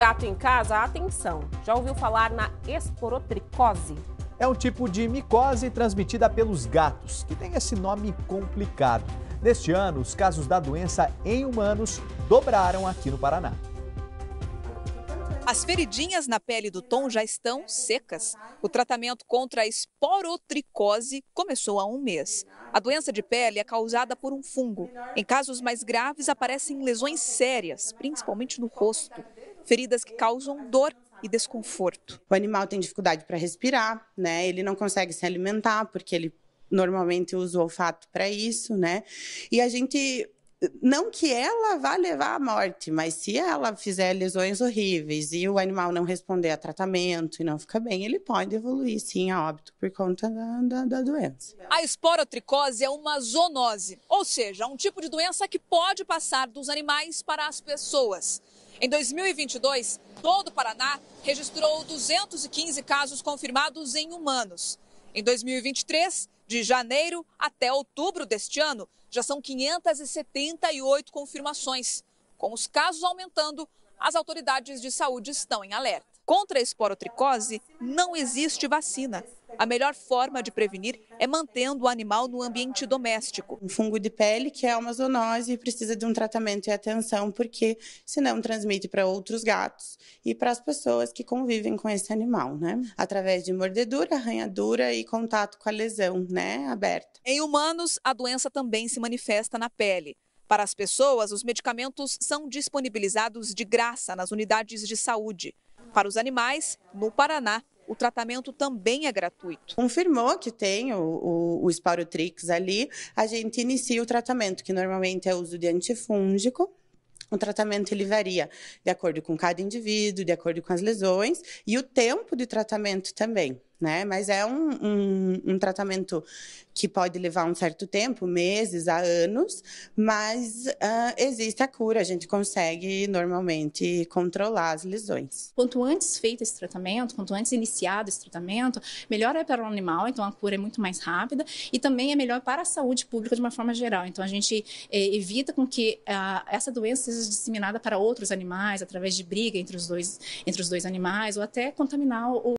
gato em casa, atenção! Já ouviu falar na esporotricose? É um tipo de micose transmitida pelos gatos, que tem esse nome complicado. Neste ano, os casos da doença em humanos dobraram aqui no Paraná. As feridinhas na pele do Tom já estão secas. O tratamento contra a esporotricose começou há um mês. A doença de pele é causada por um fungo. Em casos mais graves, aparecem lesões sérias, principalmente no rosto feridas que causam dor e desconforto. O animal tem dificuldade para respirar, né? Ele não consegue se alimentar porque ele normalmente usa o olfato para isso, né? E a gente não que ela vá levar à morte, mas se ela fizer lesões horríveis e o animal não responder a tratamento e não ficar bem, ele pode evoluir sim a óbito por conta da, da, da doença. A esporotricose é uma zoonose, ou seja, um tipo de doença que pode passar dos animais para as pessoas. Em 2022, todo o Paraná registrou 215 casos confirmados em humanos. Em 2023, de janeiro até outubro deste ano, já são 578 confirmações. Com os casos aumentando, as autoridades de saúde estão em alerta. Contra a esporotricose, não existe vacina. A melhor forma de prevenir é mantendo o animal no ambiente doméstico. Um fungo de pele, que é uma zoonose, e precisa de um tratamento e atenção, porque senão transmite para outros gatos e para as pessoas que convivem com esse animal, né? Através de mordedura, arranhadura e contato com a lesão, né? Aberta. Em humanos, a doença também se manifesta na pele. Para as pessoas, os medicamentos são disponibilizados de graça nas unidades de saúde. Para os animais, no Paraná, o tratamento também é gratuito. Confirmou que tem o, o, o ali, a gente inicia o tratamento, que normalmente é o uso de antifúngico. O tratamento ele varia de acordo com cada indivíduo, de acordo com as lesões e o tempo de tratamento também né? Mas é um, um, um, tratamento que pode levar um certo tempo, meses a anos, mas uh, existe a cura, a gente consegue normalmente controlar as lesões. Quanto antes feito esse tratamento, quanto antes iniciado esse tratamento, melhor é para o animal, então a cura é muito mais rápida e também é melhor para a saúde pública de uma forma geral. Então a gente eh, evita com que ah, essa doença seja disseminada para outros animais através de briga entre os dois, entre os dois animais ou até contaminar o